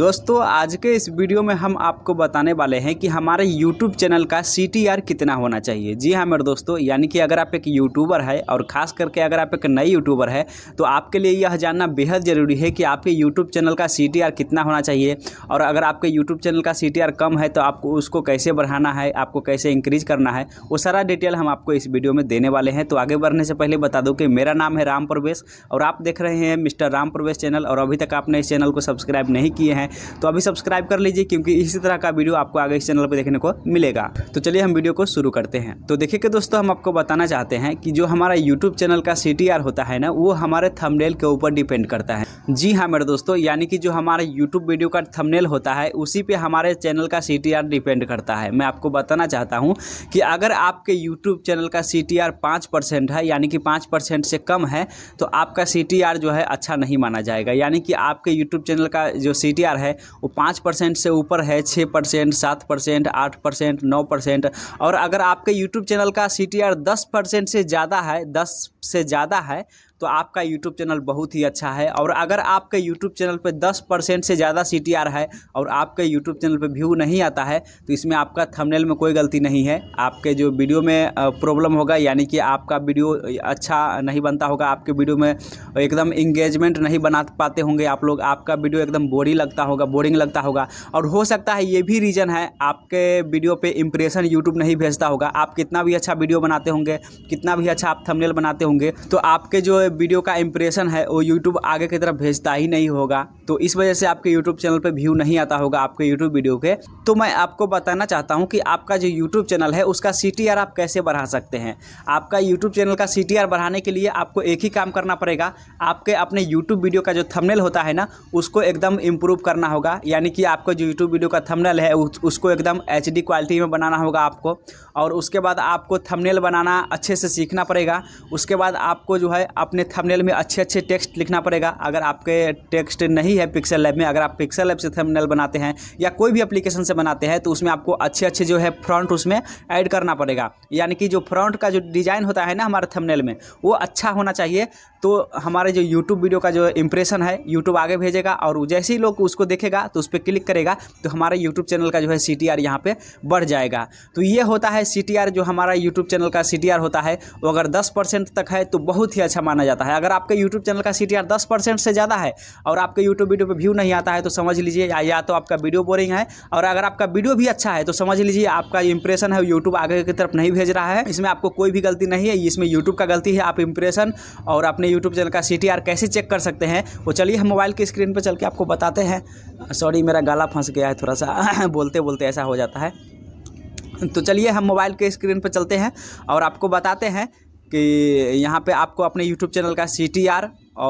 दोस्तों आज के इस वीडियो में हम आपको बताने वाले हैं कि हमारे YouTube चैनल का सी कितना होना चाहिए जी हाँ मेरे दोस्तों यानी कि अगर आप एक यूट्यूबर है और ख़ास करके अगर आप एक नए यूट्यूबर है तो आपके लिए यह जानना बेहद ज़रूरी है कि आपके यूट्यूब चैनल का सी कितना होना चाहिए और अगर आपके यूट्यूब चैनल का सी कम है तो आपको उसको कैसे बढ़ाना है आपको कैसे इंक्रीज करना है वो सारा डिटेल हम आपको इस वीडियो में देने वाले हैं तो आगे बढ़ने से पहले बता दूँ कि मेरा नाम है राम प्रवेश और आप देख रहे हैं मिस्टर राम प्रवेश चैनल और अभी तक आपने इस चैनल को सब्सक्राइब नहीं किए हैं तो अभी सब्सक्राइब कर लीजिए क्योंकि इसी तरह का वीडियो आपको आगे इस चैनल पर देखने को मिलेगा तो चलिए हम वीडियो को शुरू करते हैं तो देखिए कि दोस्तों हम आपको बताना चाहते हैं कि जो हमारा यूट्यूब चैनल का सी होता है ना वो हमारे थमनेल के ऊपर डिपेंड करता है जी हाँ मेरे दोस्तों यानी कि जो हमारा यूट्यूब वीडियो का थमनेल होता है उसी पर हमारे चैनल का सी डिपेंड करता है मैं आपको बताना चाहता हूँ कि अगर आपके यूट्यूब चैनल का सी टी है यानी कि पाँच से कम है तो आपका सी जो है अच्छा नहीं माना जाएगा यानी कि आपके यूट्यूब चैनल का जो सी आर है वो पाँच परसेंट से ऊपर है छः परसेंट सात परसेंट आठ परसेंट नौ परसेंट और अगर आपके यूट्यूब चैनल का सी टी आर दस परसेंट से ज़्यादा है दस से ज़्यादा है तो आपका यूट्यूब चैनल बहुत ही अच्छा है और अगर आपके यूट्यूब चैनल पर दस परसेंट से ज़्यादा सी है और आपके यूट्यूब चैनल पर व्यू नहीं आता है तो इसमें आपका थंबनेल में कोई गलती नहीं है आपके जो वीडियो में प्रॉब्लम होगा यानी कि आपका वीडियो अच्छा नहीं बनता होगा आपके वीडियो में एकदम इंगेजमेंट नहीं बना पाते होंगे आप लोग आपका वीडियो एकदम बोरिंग लगता होगा बोरिंग लगता होगा और हो सकता है ये भी रीज़न है आपके वीडियो पर इंप्रेशन यूट्यूब नहीं भेजता होगा आप कितना भी अच्छा वीडियो बनाते होंगे कितना भी अच्छा आप थमनेल बनाते होंगे तो आपके जो वीडियो का इंप्रेशन है वो यूट्यूब आगे की तरफ भेजता ही नहीं होगा तो इस वजह से आपके यूट्यूब चैनल पर व्यू नहीं आता होगा आपके यूट्यूब वीडियो के तो मैं आपको बताना चाहता हूँ कि आपका जो यूट्यूब चैनल है उसका सी आप कैसे बढ़ा सकते हैं आपका यूट्यूब चैनल का सी बढ़ाने के लिए आपको एक ही काम करना पड़ेगा आपके अपने यूट्यूब वीडियो का जो थमनेल होता है ना उसको एकदम इम्प्रूव करना होगा यानी कि आपका जो यूट्यूब वीडियो का थमनेल है उसको एकदम एच क्वालिटी में बनाना होगा आपको और उसके बाद आपको थमनेल बनाना अच्छे से सीखना पड़ेगा उसके बाद आपको जो है अपने अपने थंबनेल में अच्छे अच्छे टेक्स्ट लिखना पड़ेगा अगर आपके टेक्स्ट नहीं है पिक्सल लैब में अगर आप पिक्सल लैब से थंबनेल बनाते हैं या कोई भी एप्लीकेशन से बनाते हैं तो उसमें आपको अच्छे अच्छे जो है फ्रंट उसमें ऐड करना पड़ेगा यानी कि जो फ्रंट का जो डिज़ाइन होता है ना हमारे थमनेल में वो अच्छा होना चाहिए तो हमारे जो यूट्यूब वीडियो का जो इंप्रेशन है यूट्यूब आगे भेजेगा और जैसे ही लोग उसको देखेगा तो उस पर क्लिक करेगा तो हमारे यूट्यूब चैनल का जो है सी टी आर यहाँ पर बढ़ जाएगा तो ये होता है सी टी आर जो हमारा यूट्यूब चैनल का सी टी आर होता है वो अगर दस परसेंट तक है तो बहुत ही अच्छा माना जाता है अगर आपके यूट्यूब चैनल का सी टी से ज़्यादा है और आपके यूट्यूब वीडियो पर व्यू नहीं आता है तो समझ लीजिए या तो आपका वीडियो बोरिंग है और अगर आपका वीडियो भी अच्छा है तो समझ लीजिए आपका इंप्रेशन है यूट्यूब आगे की तरफ नहीं भेज रहा है इसमें आपको कोई भी गलती नहीं है इसमें यूट्यूब का गलती है आप इंप्रेशन और अपने यूट्यूब चैनल का सी कैसे चेक कर सकते हैं वो चलिए हम मोबाइल की स्क्रीन पर चल के आपको बताते हैं सॉरी मेरा गला फंस गया है थोड़ा सा बोलते बोलते ऐसा हो जाता है तो चलिए हम मोबाइल के स्क्रीन पर चलते हैं और आपको बताते हैं कि यहाँ पे आपको अपने यूट्यूब चैनल का सी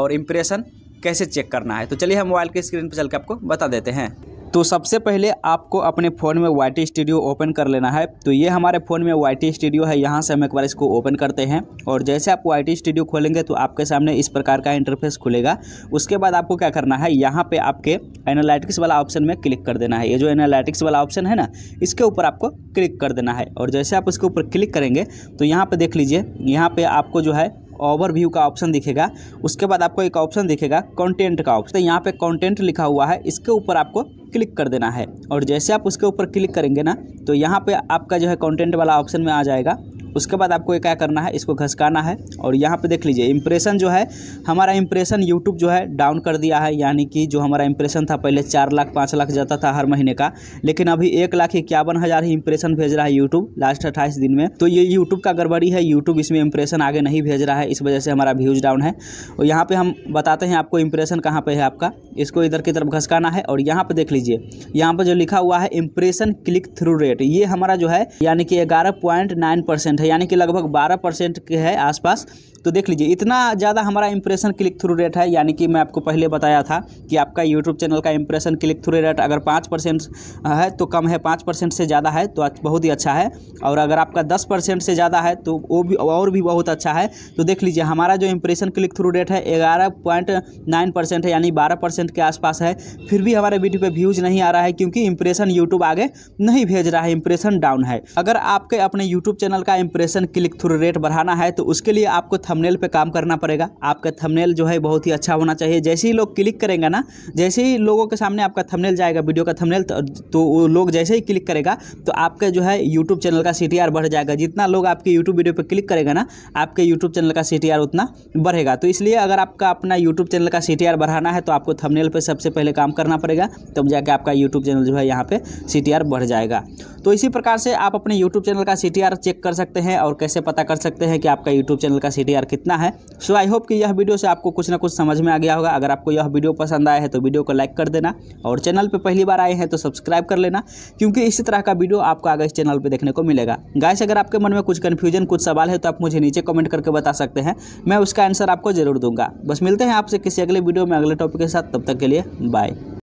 और इम्प्रेशन कैसे चेक करना है तो चलिए हम मोबाइल के स्क्रीन पर चल के आपको बता देते हैं तो सबसे पहले आपको अपने फ़ोन में वाई टी स्टूडियो ओपन कर लेना है तो ये हमारे फ़ोन में वाई टी स्टूडियो है यहाँ से हम एक बार इसको ओपन करते हैं और जैसे आप वाई टी स्टूडियो खोलेंगे तो आपके सामने इस प्रकार का इंटरफेस खुलेगा उसके बाद आपको क्या करना है यहाँ पर आपके एनालिटिक्स वाला ऑप्शन में क्लिक कर देना है ये जो एनालिटिक्स वाला ऑप्शन है ना इसके ऊपर आपको क्लिक कर देना है और जैसे आप इसके ऊपर क्लिक करेंगे तो यहाँ पर देख लीजिए यहाँ पर आपको जो है ओवरव्यू का ऑप्शन दिखेगा उसके बाद आपको एक ऑप्शन दिखेगा कंटेंट का ऑप्शन तो यहाँ पे कंटेंट लिखा हुआ है इसके ऊपर आपको क्लिक कर देना है और जैसे आप उसके ऊपर क्लिक करेंगे ना तो यहाँ पे आपका जो है कंटेंट वाला ऑप्शन में आ जाएगा उसके बाद आपको क्या करना है इसको घसकाना है और यहाँ पे देख लीजिए इम्प्रेशन जो है हमारा इम्प्रेशन यूट्यूब जो है डाउन कर दिया है यानी कि जो हमारा इम्प्रेशन था पहले चार लाख पाँच लाख जाता था हर महीने का लेकिन अभी एक लाख इक्यावन हज़ार ही इंप्रेशन भेज रहा है यूट्यूब लास्ट अट्ठाईस दिन में तो ये यूट्यूब का गड़बड़ी है यूट्यूब इसमें इंप्रेशन आगे नहीं भेज रहा है इस वजह से हमारा व्यूज़ डाउन है और यहाँ पर हम बताते हैं आपको इम्प्रेशन कहाँ पर है आपका इसको इधर की तरफ घसकाना है और यहाँ पर देख लीजिए यहाँ पर जो लिखा हुआ है इम्प्रेशन क्लिक थ्रू रेट ये हमारा जो है यानी कि ग्यारह पॉइंट नाइन परसेंट परसेंट है यानी कि लगभग बारह परसेंट के है आसपास तो देख लीजिए इतना ज़्यादा हमारा इंप्रेशन क्लिक थ्रू रेट है यानी कि मैं आपको पहले बताया था कि आपका यूट्यूब चैनल का इंप्रेशन क्लिक थ्रू रेट अगर पाँच परसेंट है तो कम है पाँच परसेंट से ज़्यादा है तो बहुत ही अच्छा है और अगर आपका दस परसेंट से ज़्यादा है तो वो भी और भी बहुत अच्छा है तो देख लीजिए हमारा जो इंप्रेशन क्लिक थ्रू रेट है ग्यारह पॉइंट नाइन परसेंट है यानी बारह परसेंट के आसपास है फिर भी हमारे वीडियो पे व्यूज़ नहीं आ रहा है क्योंकि इंप्रेशन यूट्यूब आगे नहीं भेज रहा है इंप्रेशन डाउन है अगर आपके अपने यूट्यूब चैनल का इंप्रेशन क्लिक थ्रू रेट बढ़ाना है तो उसके लिए आपको थंबनेल पे काम करना पड़ेगा आपका थंबनेल जो है बहुत ही अच्छा होना चाहिए जैसे ही लोग क्लिक करेंगे ना जैसे ही लोगों के सामने आपका थंबनेल जाएगा वीडियो का थंबनेल तो, तो लोग जैसे ही क्लिक करेगा तो आपका जो है यूट्यूब चैनल का सी बढ़ जाएगा जितना लोग आपके यूट्यूब वीडियो पर क्लिक करेगा ना आपके यूट्यूब चैनल का सी उतना बढ़ेगा तो इसलिए अगर आपका अपना यूट्यूब चैनल का सी बढ़ाना है तो आपको थमनेल पर सबसे पहले काम करना पड़ेगा तब जाके आपका यूट्यूब चैनल जो है यहाँ पर सी बढ़ जाएगा तो इसी प्रकार से आप अपने यूट्यूब चैनल का सी चेक कर सकते हैं सकते हैं और कैसे पता कर सकते हैं कि आपका यूट्यूब चैनल का सी कितना है सो आई होप कि यह वीडियो से आपको कुछ ना कुछ समझ में आ गया होगा अगर आपको यह वीडियो पसंद आया है तो वीडियो को लाइक कर देना और चैनल पर पहली बार आए हैं तो सब्सक्राइब कर लेना क्योंकि इसी तरह का वीडियो आपको आगे इस चैनल पर देखने को मिलेगा गाइस अगर आपके मन में कुछ कन्फ्यूजन कुछ सवाल है तो आप मुझे नीचे कमेंट करके बता सकते हैं मैं उसका आंसर आपको जरूर दूंगा बस मिलते हैं आपसे किसी अगले वीडियो में अगले टॉपिक के साथ तब तक के लिए बाय